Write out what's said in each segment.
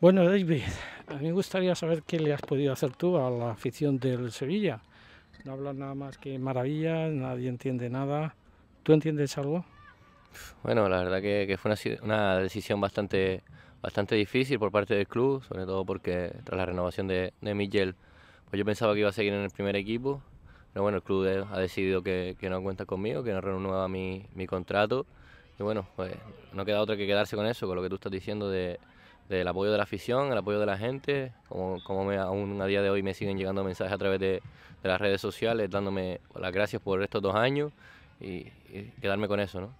Bueno, David, a mí me gustaría saber qué le has podido hacer tú a la afición del Sevilla. No hablan nada más que maravillas, nadie entiende nada. ¿Tú entiendes algo? Bueno, la verdad que, fue una, decisión bastante, bastante difícil por parte del club, sobre todo porque tras la renovación de, Miguel, pues yo pensaba que iba a seguir en el primer equipo, pero bueno, el club ha decidido que, no cuenta conmigo, que no renueva mi, mi contrato, y bueno, pues no queda otra que quedarse con eso, con lo que tú estás diciendo de, del apoyo de la afición, el apoyo de la gente, como, como me, aún a día de hoy me siguen llegando mensajes a través de, las redes sociales, dándome las gracias por estos dos años y, quedarme con eso. ¿no?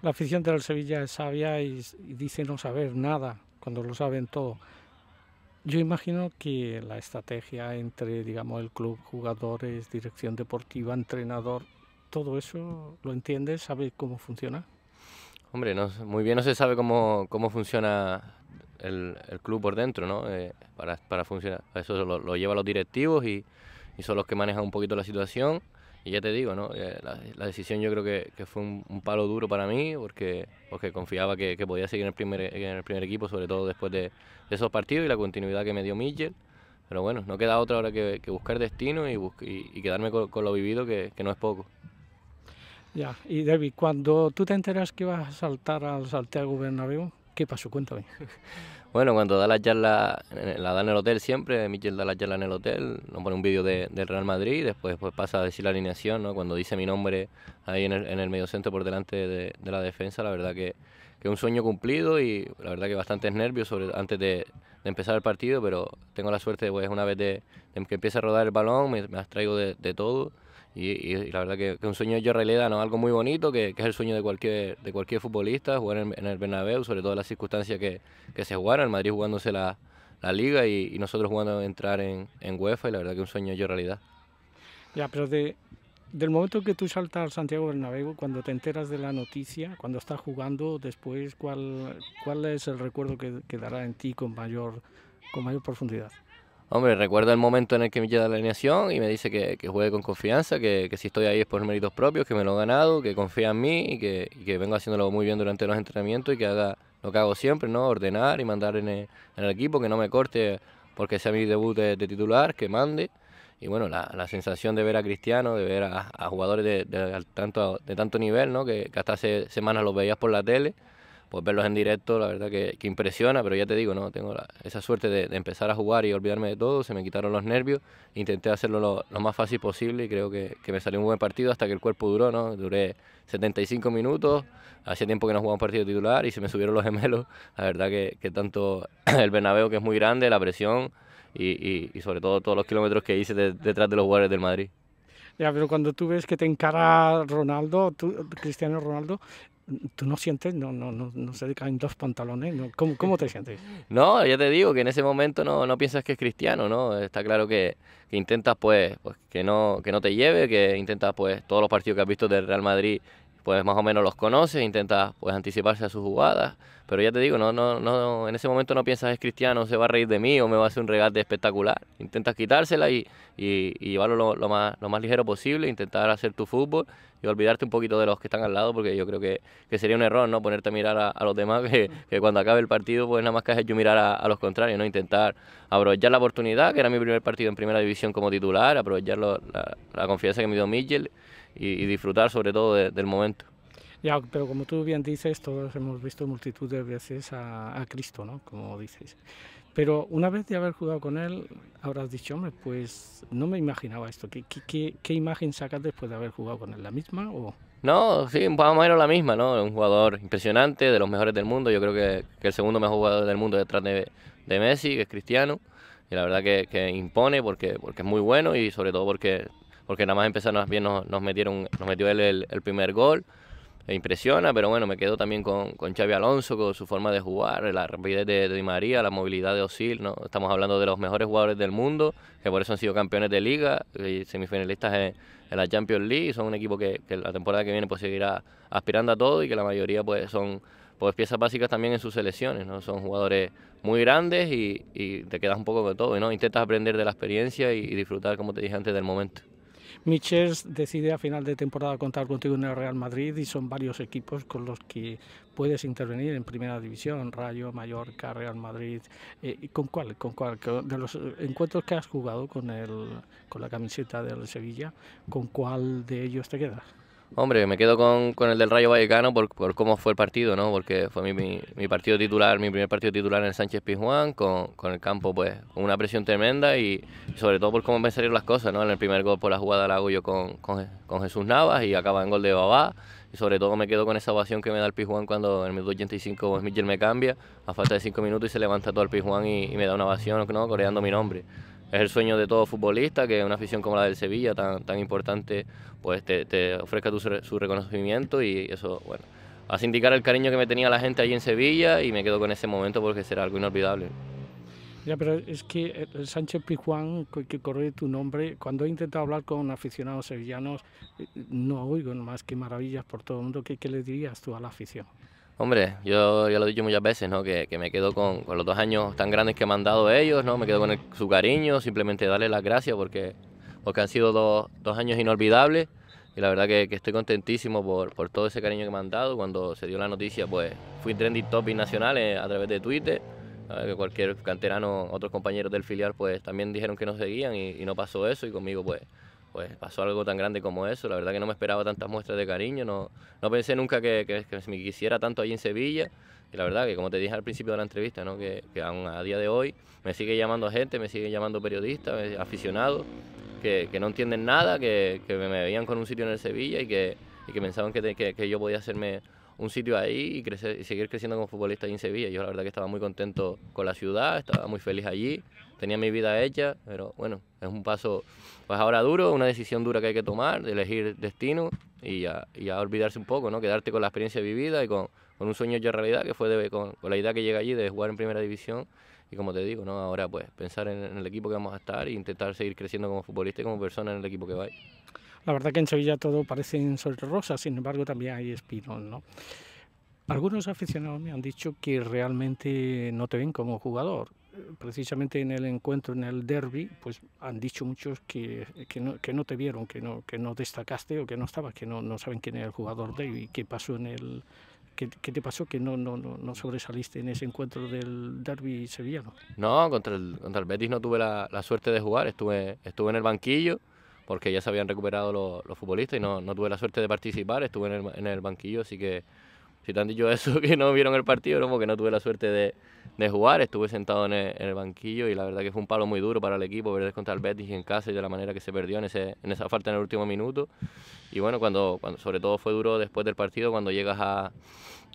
La afición la Sevilla es sabia y, dice no saber nada cuando lo saben todo. Yo imagino que la estrategia entre, digamos, el club, jugadores, dirección deportiva, entrenador, todo eso lo entiendes? ¿Sabes cómo funciona. Hombre, no, muy bien no se sabe cómo, cómo funciona el, club por dentro, ¿no? Eh, para, para, funcionar. Eso lo, lo lleva los directivos y, son los que manejan un poquito la situación. Y ya te digo, ¿no? Eh, la, decisión yo creo que, fue un, palo duro para mí porque, porque confiaba que, podía seguir en el, primer, en el primer equipo, sobre todo después de, esos partidos y la continuidad que me dio Mitchell. Pero bueno, no queda otra hora que, buscar destino y, y, quedarme con, lo vivido, que, no es poco. Ya, y David, cuando tú te enteras que vas a saltar al Santiago Bernabéu, ¿Qué pasó? Cuéntame. Bueno, cuando da la charla, eh, la da en el hotel siempre, Michel da la charla en el hotel, nos pone un vídeo del Real Madrid, después pues pasa a decir la alineación, ¿no? cuando dice mi nombre ahí en el, en el por delante de, la defensa, la verdad que, es un sueño cumplido y la verdad que bastantes nervios sobre, antes de, empezar el partido, pero tengo la suerte, pues una vez de, que empieza a rodar el balón, me, me abstraigo de, de todo y, la verdad que, un sueño hecho realidad, ¿no? Algo muy bonito, que, es el sueño de cualquier, de cualquier futbolista, jugar en, el Bernabéu, sobre todo las circunstancias que, que se jugaron, el Madrid jugándose la, la liga y, nosotros jugando a entrar en, en, UEFA, y la verdad que un sueño hecho realidad. Ya, pero de, del momento que tú saltas al Santiago Bernabéu, cuando te enteras de la noticia, cuando estás jugando, después, ¿cuál, cuál es el recuerdo que quedará en ti con mayor, con mayor profundidad? Hombre, recuerdo el momento en el que me llega la alineación y me dice que, que juegue con confianza, que, si estoy ahí es por méritos propios, que me lo he ganado, que confía en mí y que, vengo haciéndolo muy bien durante los entrenamientos y que haga lo que hago siempre, ¿no? Ordenar y mandar en el, equipo, que no me corte porque sea mi debut de, titular, que mande. Y bueno, la, sensación de ver a Cristiano, de ver a, jugadores de, tanto, de tanto nivel, ¿no? Que, que hasta hace semanas los veías por la tele pues verlos en directo, la verdad que, impresiona, pero ya te digo, no tengo esa suerte de, empezar a jugar y olvidarme de todo, se me quitaron los nervios, intenté hacerlo lo, más fácil posible y creo que, me salió un buen partido hasta que el cuerpo duró, ¿no? Duré 75 minutos, hacía tiempo que no jugaba un partido titular y se me subieron los gemelos, la verdad que, tanto el Bernabéu que es muy grande, la presión y, sobre todo todos los kilómetros que hice detrás de los jugadores del Madrid. Ya, pero cuando tú ves que te encara ah. Ronaldo, Cristiano Ronaldo, tú no sientes, no, no, no, se caen dos pantalones, ¿Cómo, te sientes? No, ya te digo que en ese momento no, piensas que es cristiano, ¿no? Está claro que, intentas pues, pues, que no, que no te lleve, que intentas pues todos los partidos que has visto del Real Madrid, pues más o menos los conoces, intentas pues anticiparse a sus jugadas, pero ya te digo, no, no, no, en ese momento no piensas es cristiano, se va a reír de mí o me va a hacer un regate espectacular. Intentas quitársela y, y, llevarlo lo, más, lo más ligero posible, intentar hacer tu fútbol y olvidarte un poquito de los que están al lado, porque yo creo que, sería un error, ¿no? Ponerte a mirar a, los demás, que, cuando acabe el partido, pues nada más que yo mirar a, los contrarios, ¿no? Intentar aprovechar la oportunidad, que era mi primer partido en primera división como titular, aprovechar la, confianza que me dio Miguel y, disfrutar sobre todo del momento. Ya, pero como tú bien dices, todos hemos visto multitud de veces a, Cristo, ¿no? Como dices. Pero una vez de haber jugado con él, habrás dicho, hombre, pues no me imaginaba esto. ¿Qué, qué, imagen sacas después de haber jugado con él? ¿La misma o...? No, sí, más o menos la misma, ¿no? Un jugador impresionante, de los mejores del mundo. Yo creo que, el segundo mejor jugador del mundo detrás de, Messi, que es Cristiano. Y la verdad que, impone porque, porque es muy bueno y sobre todo porque, porque nada más empezar bien nos, nos, metieron, nos metió él el primer gol. E impresiona, pero bueno, me quedo también con, con Xavi Alonso, con su forma de jugar, la rapidez de, Di María, la movilidad de Osil, ¿no? Estamos hablando de los mejores jugadores del mundo, que por eso han sido campeones de liga y semifinalistas en, la Champions League, son un equipo que, la temporada que viene pues seguirá aspirando a todo y que la mayoría pues son pues piezas básicas también en sus selecciones, ¿no? Son jugadores muy grandes y, y te quedas un poco con todo, ¿no? Intentas aprender de la experiencia y disfrutar, como te dije antes, del momento. Michels decide a final de temporada contar contigo en el Real Madrid y son varios equipos con los que puedes intervenir en primera división, Rayo, Mallorca, Real Madrid. Eh, ¿Y ¿Con cuál? ¿Con cuál? De los encuentros que has jugado con, el, con la camiseta del Sevilla, ¿con cuál de ellos te quedas? Hombre, me quedo con, con el del Rayo Vallecano por, por, cómo fue el partido, ¿no? Porque fue mi, mi, partido titular, mi primer partido titular en Sánchez Pizjuán, con, con el campo, pues, con una presión tremenda y sobre todo por cómo me salieron las cosas, ¿no? En el primer gol por la jugada la hago yo con, con, Jesús Navas y acaba en gol de Babá. Y sobre todo me quedo con esa ovación que me da el Pizjuán cuando en el minuto 85 me cambia a falta de 5 minutos y se levanta todo el Pizjuán y, y me da una ovación, ¿no? Coreando mi nombre es el sueño de todo futbolista que una afición como la del Sevilla, tan, tan importante, pues te, ofrezca su reconocimiento y eso, bueno, hace indicar el cariño que me tenía la gente allí en Sevilla y me quedo con ese momento porque será algo inolvidable. Ya, pero es que eh, Sánchez Pijuán, que corre tu nombre, cuando he intentado hablar con aficionados sevillanos, eh, no oigo más que maravillas por todo el mundo. ¿Qué, qué le dirías tú a la afición? Hombre, yo ya lo he dicho muchas veces, ¿no? Que, que me quedo con, los dos años tan grandes que me han dado ellos, ¿no? Me quedo con su cariño, simplemente darles las gracias porque, porque han sido dos, años inolvidables y la verdad que, estoy contentísimo por, todo ese cariño que me han dado. Cuando se dio la noticia, pues fui trending topic nacional eh, a través de Twitter. Que cualquier canterano, otros compañeros del filial, pues también dijeron que nos seguían y no pasó eso y conmigo, pues pues pasó algo tan grande como eso. La verdad que no me esperaba tantas muestras de cariño, no, no pensé nunca que, me quisiera tanto allí en Sevilla. Y la verdad que, como te dije al principio de la entrevista, ¿no? que, aún a día de hoy me sigue llamando gente, me sigue llamando periodistas, eh, aficionados, que, que, no entienden nada, que, me veían con un sitio en el Sevilla y que, que pensaban que, que, yo podía hacerme un sitio ahí y, crecer, y seguir creciendo como futbolista en Sevilla. Yo la verdad que estaba muy contento con la ciudad, estaba muy feliz allí, tenía mi vida hecha, pero bueno, es un paso pues ahora duro, una decisión dura que hay que tomar, de elegir destino y ya, olvidarse un poco, ¿no? Quedarte con la experiencia vivida y con, un sueño hecho realidad que fue de, con, con, la idea que llega allí de jugar en primera división y como te digo, ¿no? Ahora pues pensar en, el equipo que vamos a estar e intentar seguir creciendo como futbolista y como persona en el equipo que vaya. La verdad que en Sevilla todo parece sol rosa... sin embargo también hay espinón, ¿no? Algunos aficionados me han dicho que realmente no te ven como jugador. Precisamente en el encuentro, en el derby, pues han dicho muchos que, que, no, que no, te vieron, que no, que no destacaste o que no estabas, que no, no saben quién era el jugador de y qué pasó en el, ¿Qué, ¿Qué, te pasó que no, no, no, sobresaliste en ese encuentro del derby sevillano? No, contra el, contra el Betis no tuve la, la, suerte de jugar, estuve, estuve en el banquillo porque ya se habían recuperado los, futbolistas y no, no, tuve la suerte de participar, estuve en el, banquillo, así que si te han dicho eso, que no vieron el partido, como que no tuve la suerte de, jugar, estuve sentado en el, banquillo y la verdad que fue un palo muy duro para el equipo, perder contra el Betis en casa y de la manera que se perdió en, en esa falta en el último minuto. Y bueno, cuando, cuando sobre todo fue duro después del partido, cuando llegas a...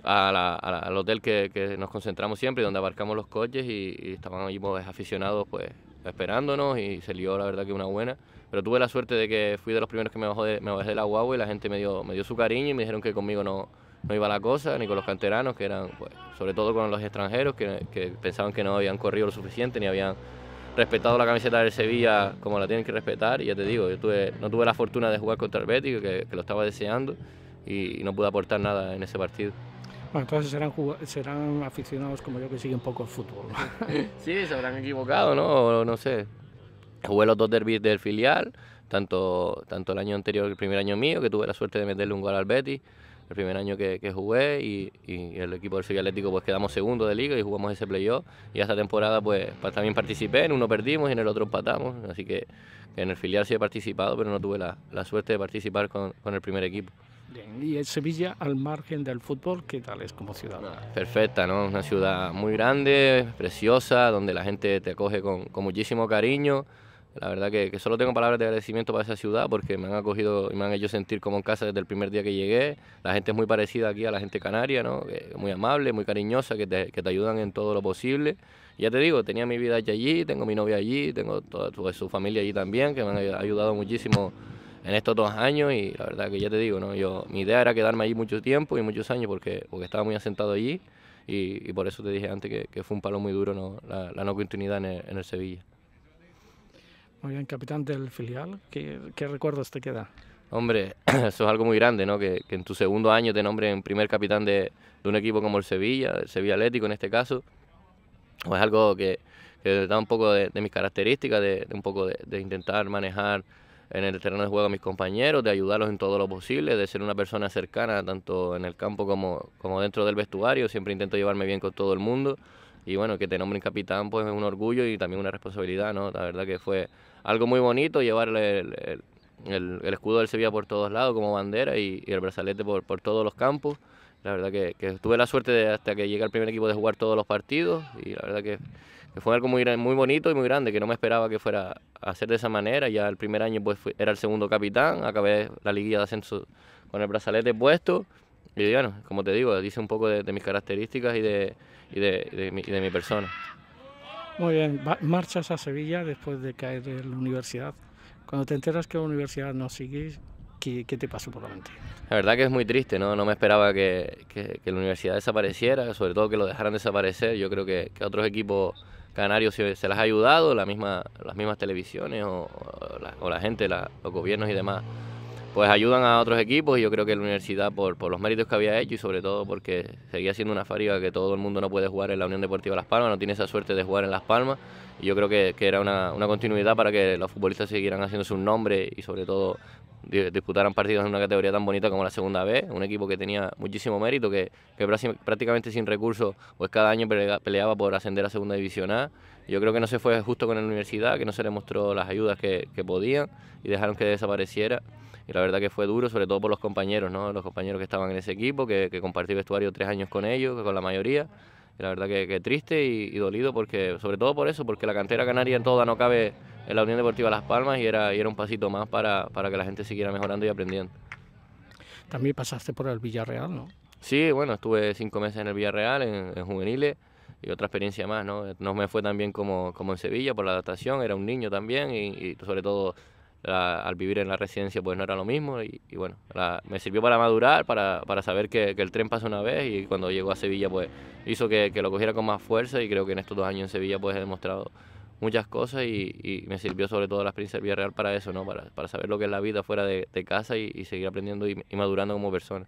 al hotel que, nos concentramos siempre, donde abarcamos los coches y, estaban allí los pues, aficionados pues esperándonos y se lió la verdad que una buena. Pero tuve la suerte de que fui de los primeros que me bajó de, me bajé de la guagua y la gente me dio, me dio su cariño y me dijeron que conmigo no, no iba la cosa, ni con los canteranos, que eran, pues, sobre todo con los extranjeros, que, pensaban que no habían corrido lo suficiente, ni habían respetado la camiseta del Sevilla como la tienen que respetar. Y ya te digo, yo tuve, no tuve la fortuna de jugar contra el Betis, que, lo estaba deseando, y, no pude aportar nada en ese partido. Bueno, entonces serán, serán aficionados como yo que siguen poco el fútbol. sí, se habrán equivocado, ¿no? no sé. Jugué los dos derbis del filial, tanto, tanto el año anterior, el primer año mío, que tuve la suerte de meterle un gol al Betis, el primer año que, jugué y, el equipo del Sevilla Atlético pues quedamos segundo de liga y jugamos ese playoff y esta temporada pues también participé, en uno perdimos y en el otro empatamos, así que en el filial sí he participado pero no tuve la, suerte de participar con, el primer equipo. Bien, y el Sevilla al margen del fútbol, ¿qué tal es como ciudad? Perfecta, ¿no? Una ciudad muy grande, preciosa, donde la gente te acoge con muchísimo cariño. La verdad que, solo tengo palabras de agradecimiento para esa ciudad porque me han acogido y me han hecho sentir como en casa desde el primer día que llegué. La gente es muy parecida aquí a la gente canaria, ¿no? muy amable, muy cariñosa, que te, ayudan en todo lo posible. ya te digo, tenía mi vida allí, tengo mi novia allí, tengo toda su, familia allí también, que me han ayudado muchísimo en estos dos años y la verdad que ya te digo, ¿no? Yo, mi idea era quedarme allí mucho tiempo y muchos años porque, porque estaba muy asentado allí y, por eso te dije antes que, fue un palo muy duro ¿no? La, no continuidad en en el Sevilla. Muy bien, capitán del filial, ¿qué, recuerdos te queda? Hombre, eso es algo muy grande, ¿no? Que, en tu segundo año te nombren primer capitán de, un equipo como el Sevilla, el Sevilla Atlético en este caso. es algo que, que, da un poco de, mis características, de, de un poco de intentar manejar en el terreno de juego a mis compañeros, de ayudarlos en todo lo posible, de ser una persona cercana tanto en el campo como, como dentro del vestuario. Siempre intento llevarme bien con todo el mundo y bueno, que te nombren capitán pues es un orgullo y también una responsabilidad, ¿no? La verdad que fue algo muy bonito llevar el, escudo del Sevilla por todos lados como bandera y, el brazalete por, todos los campos. La verdad que, tuve la suerte de hasta que llegué al primer equipo de jugar todos los partidos y la verdad que, fue algo muy, muy bonito y muy grande, que no me esperaba que fuera a hacer de esa manera. Ya el primer año pues era el segundo capitán, acabé la liguilla de ascenso con el brazalete puesto y bueno, como te digo, dice un poco de, mis características y de, y de, mi, de mi persona. Muy bien, marchas a Sevilla después de caer de la universidad. Cuando te enteras que la universidad no sigue... ¿qué, te pasó por la mente? La verdad que es muy triste, ¿no? No me esperaba que, la universidad desapareciera, sobre todo que lo dejaran desaparecer. Yo creo que, otros equipos canarios se, las ha ayudado, la misma, las mismas televisiones o, la, gente, los gobiernos y demás pues ayudan a otros equipos y yo creo que la universidad por, por los méritos que había hecho y sobre todo porque seguía siendo una fariga... que todo el mundo no puede jugar en la Unión Deportiva Las Palmas, no tiene esa suerte de jugar en Las Palmas y yo creo que, era una, una, continuidad para que los futbolistas siguieran haciendo su nombre y sobre todo disputaran partidos en una categoría tan bonita como la segunda B, un equipo que tenía muchísimo mérito, que, que prácticamente sin recursos, pues cada año peleaba por ascender a segunda división A. Yo creo que no se fue justo con la universidad, que no se le mostró las ayudas que, que podían y dejaron que desapareciera. Y la verdad que fue duro, sobre todo por los compañeros, ¿no? los compañeros que estaban en ese equipo, que, que compartí vestuario tres años con ellos, con la mayoría la verdad que, triste y, dolido, porque sobre todo por eso, porque la cantera canaria en toda no cabe en la Unión Deportiva Las Palmas y era, era un pasito más para, para que la gente siguiera mejorando y aprendiendo. También pasaste por el Villarreal, ¿no? Sí, bueno, estuve cinco meses en el Villarreal, en, juveniles, y otra experiencia más, ¿no? No me fue tan bien como, como en Sevilla por la adaptación, era un niño también y sobre todo al vivir en la residencia pues no era lo mismo y, bueno, me sirvió para madurar, para, saber que, el tren pasa una vez y cuando llegó a Sevilla pues hizo que, lo cogiera con más fuerza y creo que en estos dos años en Sevilla pues he demostrado muchas cosas y, me sirvió sobre todo la experiencia de Villarreal para eso, ¿no? Para, para, saber lo que es la vida fuera de, casa y, seguir aprendiendo y, madurando como persona.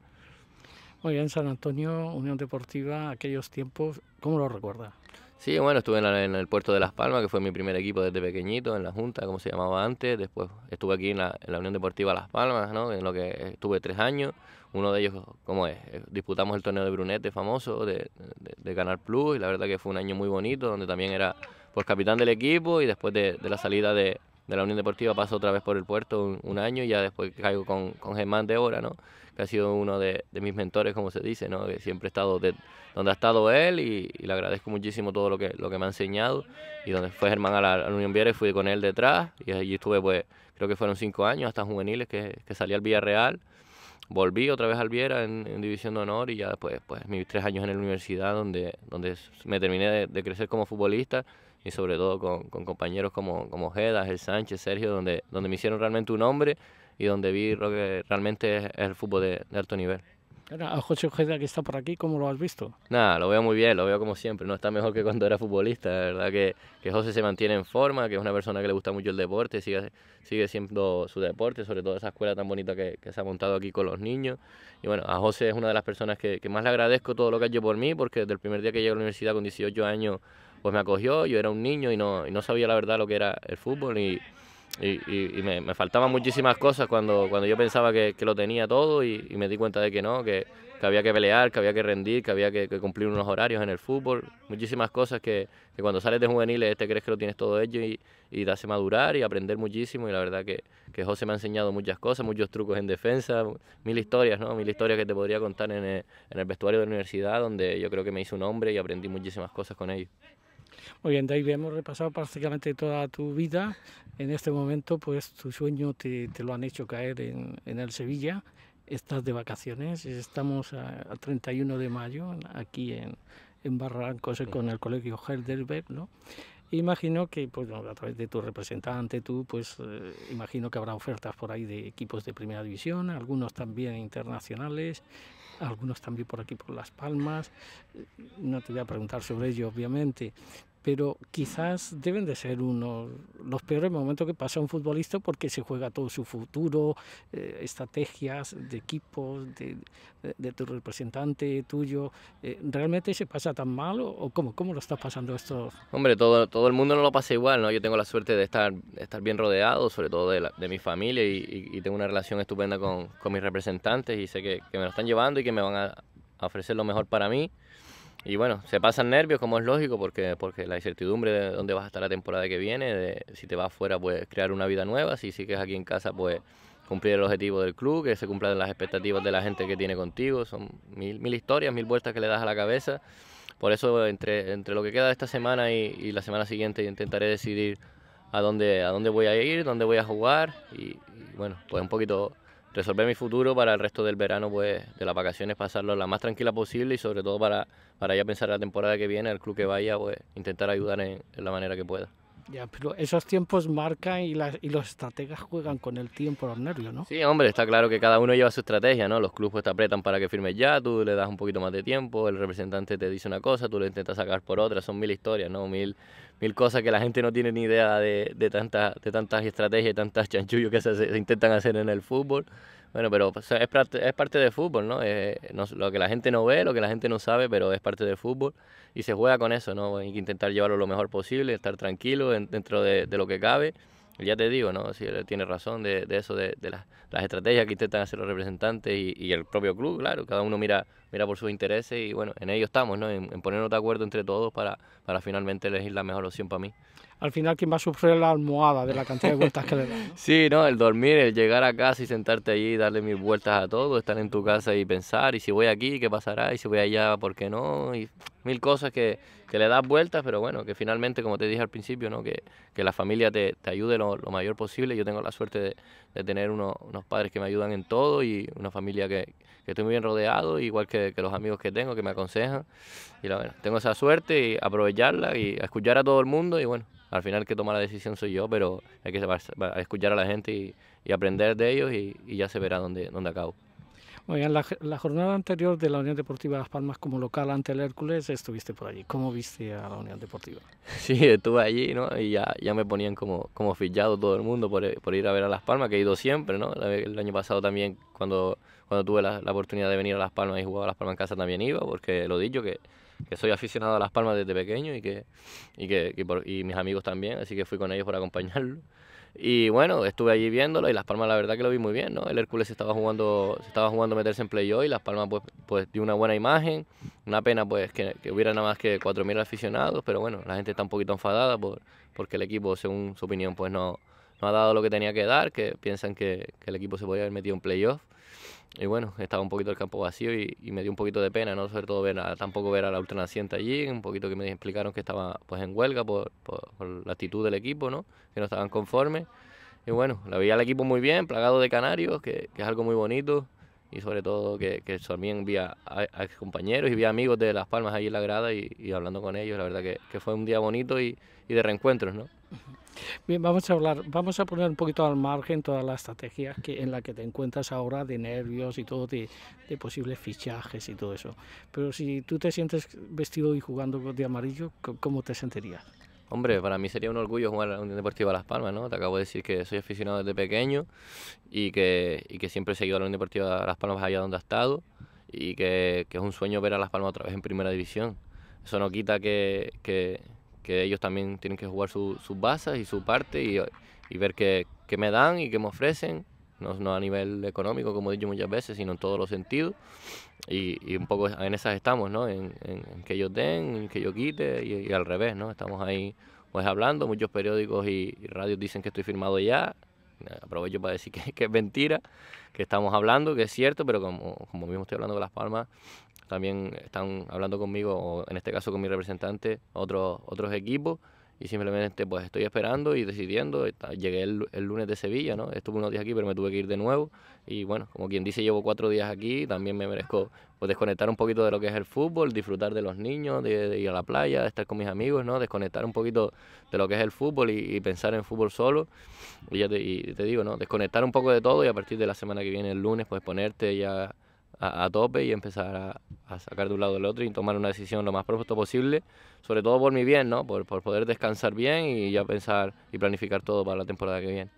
Muy bien, San Antonio, Unión Deportiva, aquellos tiempos, ¿cómo lo recuerdas? Sí, bueno, estuve en, el puerto de Las Palmas, que fue mi primer equipo desde pequeñito, en la Junta, como se llamaba antes. Después estuve aquí en la, Unión Deportiva Las Palmas, ¿no? en lo que estuve tres años. Uno de ellos, cómo es? Eh, disputamos el torneo de Brunete famoso de, de, Plus, y la verdad que fue un año muy bonito, donde también era pues capitán del equipo y después de la salida de, de la Unión Deportiva, paso otra vez por el puerto un, año y ya después caigo con, Germán de ahora ¿no? que ha sido uno de, mis mentores, como se dice, ¿no? que siempre he estado de, donde ha estado él y, le agradezco muchísimo todo lo que, lo que me ha enseñado. Y donde fue Germán a la, Unión fui con él detrás y allí estuve, pues, creo que fueron cinco años, hasta juveniles, que, salí al Villarreal volví otra vez al Viera en, División de Honor y ya después pues, mis tres años en la universidad donde, donde me terminé de crecer como futbolista y sobre todo con, compañeros como, como Ojeda, El Sánchez, Sergio, donde, donde me hicieron realmente un hombre y donde vi lo que realmente es el fútbol de, alto nivel. A José Ojeda que está por aquí, ¿cómo lo has visto? Nada, lo veo muy bien, lo veo como siempre, no está mejor que cuando era futbolista, la verdad que, que José se mantiene en forma, que es una persona que le gusta mucho el deporte, sigue, sigue siendo su deporte, sobre todo esa escuela tan bonita que, se ha montado aquí con los niños. Y bueno, a José es una de las personas que, que más le agradezco todo lo que ha hecho por mí, porque desde el primer día que llegué a la universidad con 18 años pues me acogió, yo era un niño y no, y no sabía la verdad lo que era el fútbol y, y, me, faltaban muchísimas cosas cuando, cuando yo pensaba que, lo tenía todo y, me di cuenta de que no, que, había que pelear, que había que rendir, que había que, cumplir unos horarios en el fútbol, muchísimas cosas que, cuando sales de juveniles te este crees que lo tienes todo ello y, te hace madurar y aprender muchísimo y la verdad que, que José me ha enseñado muchas cosas, muchos trucos en defensa, mil historias, ¿no? mil historias que te podría contar en el, en el vestuario de la universidad donde yo creo que me hizo un hombre y aprendí muchísimas cosas con ellos. Muy bien, David, hemos repasado prácticamente toda tu vida. En este momento, pues tu sueño te, lo han hecho caer en, el Sevilla. Estás de vacaciones, estamos a, 31 de mayo aquí en, en Barrancos eh, con el colegio Heidelberg, ¿no? Imagino que, pues, a través de tu representante, tú, pues, eh, imagino que habrá ofertas por ahí de equipos de primera división, algunos también internacionales, algunos también por aquí por Las Palmas. Eh, no te voy a preguntar sobre ello, obviamente, pero quizás deben de ser uno los peores momentos que pasa un futbolista porque se juega todo su futuro, eh, estrategias de equipos, de, tu representante tuyo. Eh, ¿Realmente se pasa tan mal o, cómo, lo está pasando esto? Hombre, todo, todo el mundo no lo pasa igual, ¿no? Yo tengo la suerte de estar, estar bien rodeado, sobre todo de, mi familia y, tengo una relación estupenda con, mis representantes y sé que, me lo están llevando y que me van a ofrecer lo mejor para mí. Y bueno, se pasan nervios, como es lógico, porque, porque la incertidumbre de dónde vas a estar la temporada que viene, de, si te vas afuera, pues crear una vida nueva, si sigues aquí en casa, pues cumplir el objetivo del club, que se cumplan las expectativas de la gente que tiene contigo, son mil, mil historias, mil vueltas que le das a la cabeza. Por eso, entre, entre lo que queda esta semana y, y la semana siguiente, intentaré decidir a dónde, a dónde voy a ir, dónde voy a jugar y bueno, pues un poquito resolver mi futuro para el resto del verano, pues de las vacaciones, pasarlo la más tranquila posible y sobre todo para, para ya pensar la temporada que viene, el club que vaya, pues intentar ayudar en la manera que pueda. Ya, pero esos tiempos marcan y, las, y los estrategas juegan con el tiempo, los nervios, ¿no? Sí, hombre, está claro que cada uno lleva su estrategia, ¿no? Los clubes te apretan para que firmes ya, tú le das un poquito más de tiempo, el representante te dice una cosa, tú lo intentas sacar por otra, son mil historias, ¿no? Mil, mil cosas que la gente no tiene ni idea de, de, tanta, de tantas estrategias tantas chanchullos que se, se intentan hacer en el fútbol. Bueno, pero es, parte del fútbol, ¿no? Eh, lo que la gente no ve, lo que la gente no sabe, pero es parte del fútbol y se juega con eso, ¿no? Hay que intentar llevarlo lo mejor posible, estar tranquilo dentro de lo que cabe ya te digo, ¿no? Si él tiene razón de, eso, de, las, estrategias que intentan hacer los representantes y, el propio club, claro, cada uno mira, mira por sus intereses y bueno, en ello estamos, ¿no? En, ponernos de acuerdo entre todos para, para finalmente elegir la mejor opción para mí. Al final, ¿quién va a sufrir la almohada de la cantidad de vueltas que le da? Sí, no, el dormir, el llegar a casa y sentarte allí, y darle mis vueltas a todo, estar en tu casa y pensar, y si voy aquí, ¿qué pasará? Y si voy allá, ¿por qué no? Y mil cosas que, le das vueltas, pero bueno, que finalmente, como te dije al principio, que, la familia te, te ayude lo, mayor posible. Yo tengo la suerte de, tener unos, padres que me ayudan en todo y una familia que, estoy muy bien rodeado, igual que, los amigos que tengo que me aconsejan. Y bueno, tengo esa suerte y aprovecharla y escuchar a todo el mundo y bueno, al final que toma la decisión soy yo, pero hay que escuchar a la gente y, aprender de ellos y, ya se verá dónde, dónde acabo. En la, la, jornada anterior de la Unión Deportiva Las Palmas como local ante el Hércules, estuviste por allí. ¿Cómo viste a la Unión Deportiva? Sí, estuve allí, ¿no? Y ya, ya me ponían como, como todo el mundo por, ir a ver a Las Palmas, que he ido siempre, ¿no? El, año pasado también, cuando, cuando tuve la, oportunidad de venir a Las Palmas y jugaba a Las Palmas en casa, también iba, porque lo dicho, que, soy aficionado a Las Palmas desde pequeño y que, y que, y mis amigos también, así que fui con ellos por acompañarlo. Y bueno, estuve allí viéndolo y Las Palmas la verdad que lo vi muy bien, ¿no? El Hércules estaba jugando, estaba jugando a meterse en playoff y Las Palmas pues, pues dio una buena imagen. Una pena pues que, hubiera nada más que 4.000 aficionados, pero bueno, la gente está un poquito enfadada por, porque el equipo, según su opinión, pues no, no ha dado lo que tenía que dar, que piensan que, el equipo se podría haber metido en playoff y bueno, estaba un poquito el campo vacío y, me dio un poquito de pena, ¿no? Sobre todo ver a, tampoco ver a la ultranaciente allí, un poquito que me explicaron que estaba pues en huelga por, por, la actitud del equipo, ¿no? Que no estaban conformes. Y bueno, la veía el equipo muy bien, plagado de canarios, que, que es algo muy bonito y sobre todo que, que también vi a, a compañeros y vi amigos de Las Palmas ahí en la grada y, y hablando con ellos, la verdad que, fue un día bonito y, de reencuentros, ¿no? Bien, vamos a hablar, vamos a poner un poquito al margen ...todas las estrategias que, en la que te encuentras ahora de nervios y todo, de, de posibles fichajes y todo eso. Pero si tú te sientes vestido y jugando de amarillo, ¿cómo te sentirías? Hombre, para mí sería un orgullo jugar a un Deportiva Las Palmas, ¿no? Te acabo de decir que soy aficionado desde pequeño y que, y que siempre he seguido a la Unión Deportiva Las Palmas allá donde ha estado y que, que, es un sueño ver a Las Palmas otra vez en Primera División. Eso no quita que, que, que ellos también tienen que jugar sus bases y su parte y, y ver qué me dan y qué me ofrecen no, a nivel económico, como he dicho muchas veces, sino en todos los sentidos. Y, y un poco en esas estamos, ¿no? En, que yo den, en que yo quite y, al revés, ¿no? Estamos ahí pues hablando, muchos periódicos y, radios dicen que estoy firmado ya, eh, aprovecho para decir que, que, es mentira, que estamos hablando, que es cierto, pero como, como mismo estoy hablando con Las Palmas, también están hablando conmigo, o en este caso con mi representante, otros, otros equipos, y simplemente pues estoy esperando y decidiendo. Llegué el, lunes de Sevilla, ¿no? Estuve unos días aquí, pero me tuve que ir de nuevo. Y bueno, como quien dice, llevo cuatro días aquí. También me merezco pues, desconectar un poquito de lo que es el fútbol, disfrutar de los niños, de, ir a la playa, de estar con mis amigos, ¿no? Desconectar un poquito de lo que es el fútbol y, pensar en fútbol solo. Y ya te, y te digo, ¿no? Desconectar un poco de todo y a partir de la semana que viene, el lunes, pues ponerte ya a, tope y empezar a, sacar de un lado del otro y tomar una decisión lo más pronto posible, sobre todo por mi bien, ¿no? Por, poder descansar bien y ya pensar y planificar todo para la temporada que viene.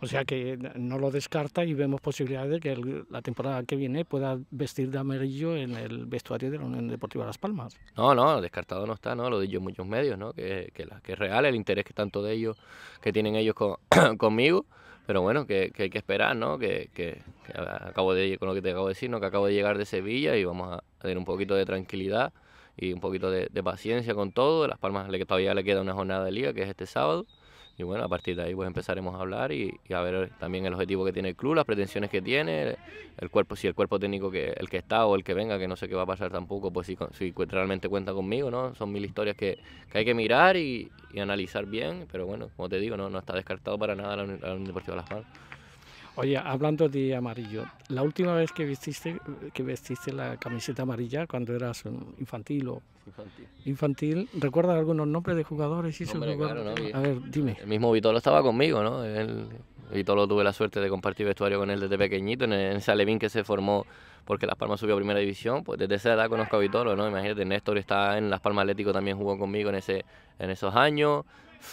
O sea que no lo descarta y vemos posibilidades de que la temporada que viene pueda vestir de amarillo en el vestuario de la Unión Deportiva Las Palmas. No, no, descartado no está, no lo dicho en muchos medios, ¿no? que, que, que es real el interés que tanto de ellos, que tienen ellos conmigo. Pero bueno, que, hay que esperar, ¿no? Que, acabo de con lo que te acabo de decir, ¿no? Que acabo de llegar de Sevilla y vamos a tener un poquito de tranquilidad y un poquito de, paciencia con todo. Las Palmas le, todavía le queda una jornada de liga, que es este sábado. Y bueno, a partir de ahí pues empezaremos a hablar y, a ver también el objetivo que tiene el club, las pretensiones que tiene, el cuerpo, si el cuerpo técnico que el que está o el que venga, que no sé qué va a pasar tampoco, pues si, si realmente cuenta conmigo, ¿no? Son mil historias que, hay que mirar y, analizar bien, pero bueno, como te digo, no, no está descartado para nada el Deportivo de Las Palmas. Oye, hablando de amarillo, la última vez que vestiste, que vestiste la camiseta amarilla, cuando eras infantil o infantil, ¿recuerdas algunos nombres de jugadores y claro, A ver, dime. El mismo Vitolo estaba conmigo, ¿no? Vitolo tuve la suerte de compartir vestuario con él desde pequeñito, en, el, ese Alevín que se formó porque Las Palmas subió a primera división, pues desde esa edad conozco a Vitolo, ¿no? Imagínate, Néstor está en Las Palmas Atlético, también jugó conmigo en, ese, en esos años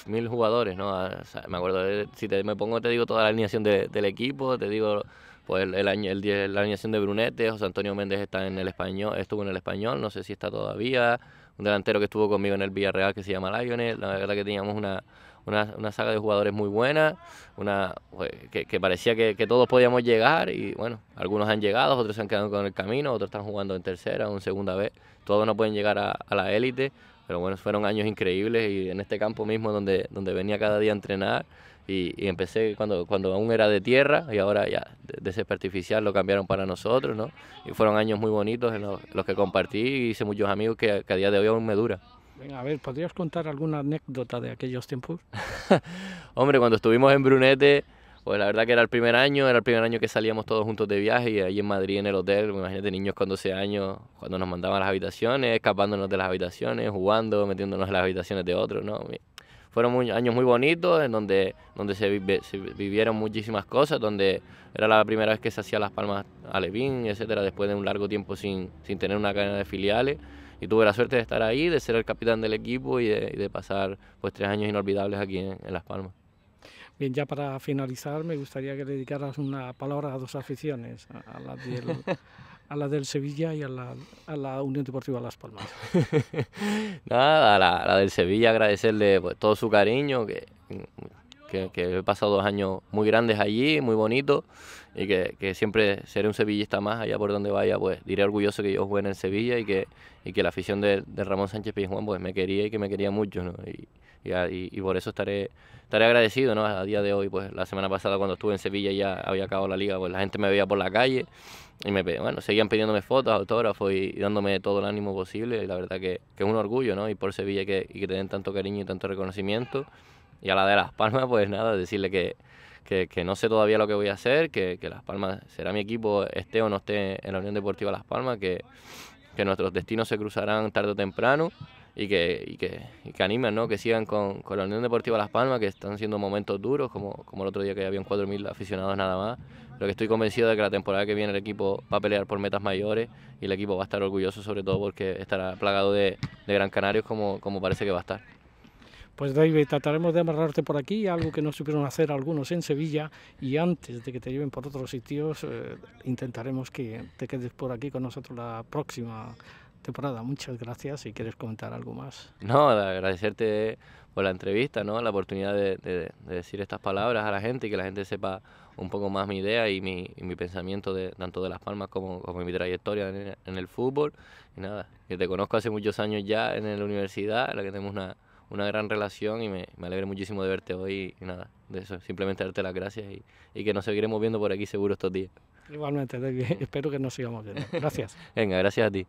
mil jugadores, ¿no? Ah, me acuerdo, si te, me pongo, te digo toda la alineación del equipo, te digo pues el, el, el, la alineación de Brunete, José Antonio Méndez está en el español, estuvo en el español, no sé si está todavía, un delantero que estuvo conmigo en el Villarreal que se llama Lionel, la verdad que teníamos una, saga de jugadores muy buena, una pues, que, parecía que, todos podíamos llegar y bueno, algunos han llegado, otros se han quedado con el camino, otros están jugando en tercera o en segunda vez, todos no pueden llegar a la élite, pero bueno, fueron años increíbles y en este campo mismo donde, donde venía cada día a entrenar y, empecé cuando, cuando aún era de tierra y ahora ya de, de artificial lo cambiaron para nosotros, ¿no? Y fueron años muy bonitos en los, que compartí y hice muchos amigos que, que a día de hoy aún me dura. a ver, ¿podrías contar alguna anécdota de aquellos tiempos? Hombre, cuando estuvimos en Brunete pues la verdad que era el primer año, era el primer año que salíamos todos juntos de viaje y allí en Madrid en el hotel, imagínate niños con 12 años, cuando nos mandaban las habitaciones, escapándonos de las habitaciones, jugando, metiéndonos en las habitaciones de otros, ¿no? Fueron años muy bonitos en donde, donde se, vivieron muchísimas cosas, donde era la primera vez que se hacía Las Palmas a Levín, etcétera, después de un largo tiempo sin, sin tener una cadena de filiales y tuve la suerte de estar ahí, de ser el capitán del equipo y de, pasar pues tres años inolvidables aquí en Las Palmas. Bien, ya para finalizar, me gustaría que dedicaras una palabra a dos aficiones, a, la del... Sevilla y a la, Unión Deportiva Las Palmas. Nada, a la, del Sevilla agradecerle pues, todo su cariño, que, que he pasado dos años muy grandes allí, muy bonitos y que, que, siempre seré un sevillista más allá por donde vaya, pues diré orgulloso que yo jugué en Sevilla y que, y que la afición de, de Ramón Sánchez Pizjuán pues me quería y que me quería mucho, ¿no? Y, y, y, por eso estaré, estaré agradecido, ¿no? A día de hoy, pues la semana pasada cuando estuve en Sevilla ya había acabado la liga, pues la gente me veía por la calle y me, bueno, seguían pidiéndome fotos, autógrafos y, dándome todo el ánimo posible y la verdad que, que es un orgullo, ¿no? Y por Sevilla que, y que te den tanto cariño y tanto reconocimiento y a la de Las Palmas, pues nada, decirle que que, no sé todavía lo que voy a hacer, que, Las Palmas será mi equipo, esté o no esté en la Unión Deportiva Las Palmas, que, que nuestros destinos se cruzarán tarde o temprano y que, y que, animen, ¿no? que sigan con, la Unión Deportiva Las Palmas, que están siendo momentos duros, como, como el otro día que habían 4.000 aficionados nada más, pero que estoy convencido de que la temporada que viene el equipo va a pelear por metas mayores y el equipo va a estar orgulloso, sobre todo porque estará plagado de, Gran Canarios como, como parece que va a estar. Pues David, trataremos de amarrarte por aquí, algo que no supieron hacer algunos en Sevilla, y antes de que te lleven por otros sitios, eh, intentaremos que te quedes por aquí con nosotros la próxima temporada. Muchas gracias. Si quieres comentar algo más. No, agradecerte por la entrevista, ¿no? la oportunidad de, decir estas palabras a la gente y que la gente sepa un poco más mi idea y mi, pensamiento de, tanto de Las Palmas como, de mi trayectoria en, el fútbol. Y nada, que te conozco hace muchos años ya en la universidad, en la que tenemos una, una gran relación y me, me muchísimo de verte hoy y nada, de eso, simplemente darte las gracias y, que nos seguiremos viendo por aquí seguro estos días. Igualmente, espero que nos sigamos viendo. Gracias. Venga, gracias a ti.